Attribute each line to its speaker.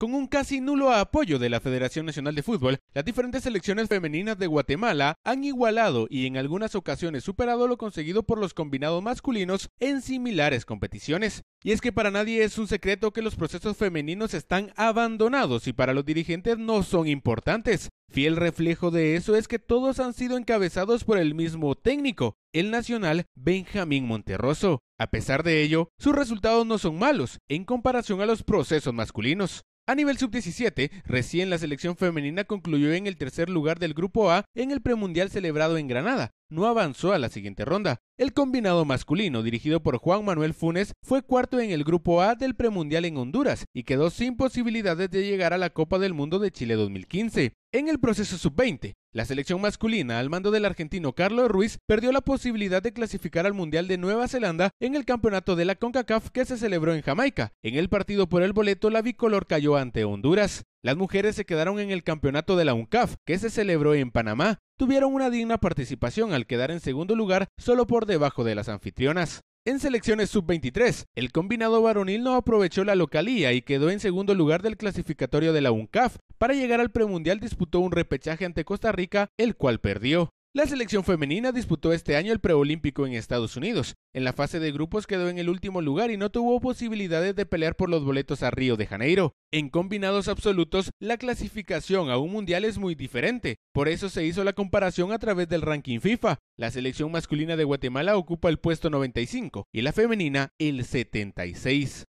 Speaker 1: Con un casi nulo apoyo de la Federación Nacional de Fútbol, las diferentes selecciones femeninas de Guatemala han igualado y en algunas ocasiones superado lo conseguido por los combinados masculinos en similares competiciones. Y es que para nadie es un secreto que los procesos femeninos están abandonados y para los dirigentes no son importantes. Fiel reflejo de eso es que todos han sido encabezados por el mismo técnico, el nacional Benjamín Monterroso. A pesar de ello, sus resultados no son malos en comparación a los procesos masculinos. A nivel sub-17, recién la selección femenina concluyó en el tercer lugar del Grupo A en el premundial celebrado en Granada. No avanzó a la siguiente ronda. El combinado masculino, dirigido por Juan Manuel Funes, fue cuarto en el Grupo A del premundial en Honduras y quedó sin posibilidades de llegar a la Copa del Mundo de Chile 2015. En el proceso sub-20, la selección masculina, al mando del argentino Carlos Ruiz, perdió la posibilidad de clasificar al Mundial de Nueva Zelanda en el campeonato de la CONCACAF que se celebró en Jamaica. En el partido por el boleto, la bicolor cayó ante Honduras. Las mujeres se quedaron en el campeonato de la UNCAF, que se celebró en Panamá. Tuvieron una digna participación al quedar en segundo lugar, solo por debajo de las anfitrionas. En selecciones sub-23, el combinado varonil no aprovechó la localía y quedó en segundo lugar del clasificatorio de la UNCAF. Para llegar al premundial disputó un repechaje ante Costa Rica, el cual perdió. La selección femenina disputó este año el preolímpico en Estados Unidos. En la fase de grupos quedó en el último lugar y no tuvo posibilidades de pelear por los boletos a Río de Janeiro. En combinados absolutos, la clasificación a un mundial es muy diferente. Por eso se hizo la comparación a través del ranking FIFA. La selección masculina de Guatemala ocupa el puesto 95 y la femenina el 76.